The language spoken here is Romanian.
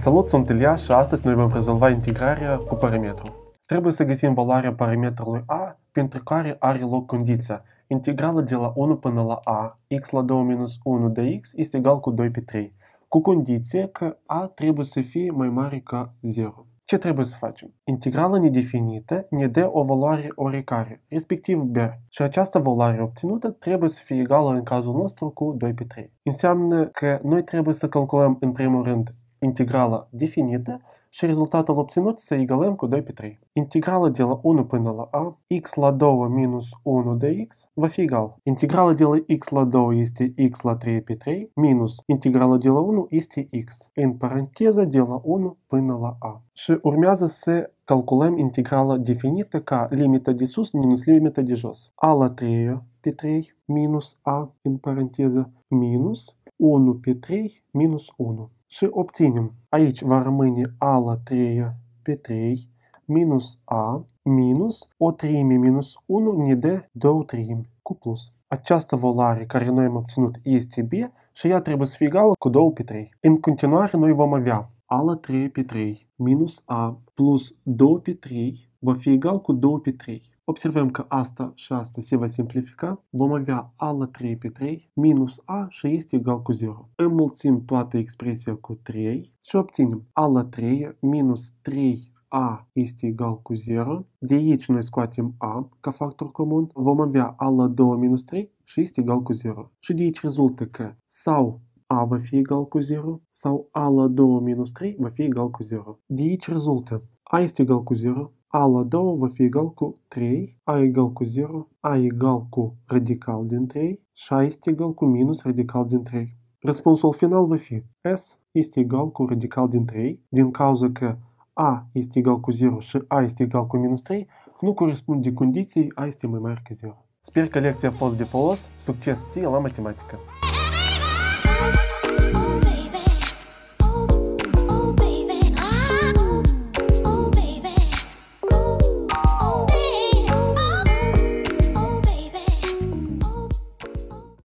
Salut, sunt Ilia și astăzi noi vom rezolva integrarea cu parametru. Trebuie să găsim valoarea parametrului A pentru care are loc condiția. Integrală de la 1 până la A, x la 2 minus 1 de x este egal cu 2 pe 3, cu condiție că A trebuie să fie mai mare ca 0. Ce trebuie să facem? Integrala nedefinită ne dă o valoare oricare, respectiv b, și această valoare obținută trebuie să fie egală în cazul nostru cu 2 pe 3. Înseamnă că noi trebuie să calculăm în primul rând integrală definită și rezultatul obținut să egalăm cu 2 pe 3. Integrala de la 1 până la a, x la 2 minus 1 de x, va fi egal. Integrala de la x la 2 este x la 3 pe 3 minus integrala de la 1 este x, în paranteză de la 1 până la a. Și urmează să calculăm integrala definită ca limita de sus minus limita de jos. a la 3 pe 3 minus a, în paranteză, minus 1 pe 3 minus 1. și obținem aici va rămâne a la 3 pe 3 minus a minus o treime minus 1 ne dă 2 treimi cu plus. Această volare care noi am obținut este b și ea trebuie să fie egală cu 2 pe 3. În continuare noi vom avea a la 3 pe 3 minus a plus 2 pe 3 va fi egal cu 2 pe 3. Observăm că asta și asta se va simplifica. Vom avea a la 3 pe 3 minus a și este egal cu 0. Înmulțim toată expresia cu 3 și obținem a la 3 minus 3 a este egal cu 0. De aici noi scoatem a ca factor comun. Vom avea a la 2 minus 3 și este egal cu 0. Și de aici rezultă că sau a va fi egal cu 0 sau a la 2 minus 3 va fi egal cu 0. De aici rezultă a este egal cu 0, a la 2 va fi egal cu 3, a egal cu 0, a egal cu radical din 3 și a este egal cu minus radical din 3. Răspunsul final va fi S este egal cu radical din 3, din cauza că a este egal cu 0 și a este egal cu minus 3, nu corespunde condiției a este mai mare ca 0. Sper că lecția a fost de folos. Succes ție la matematică!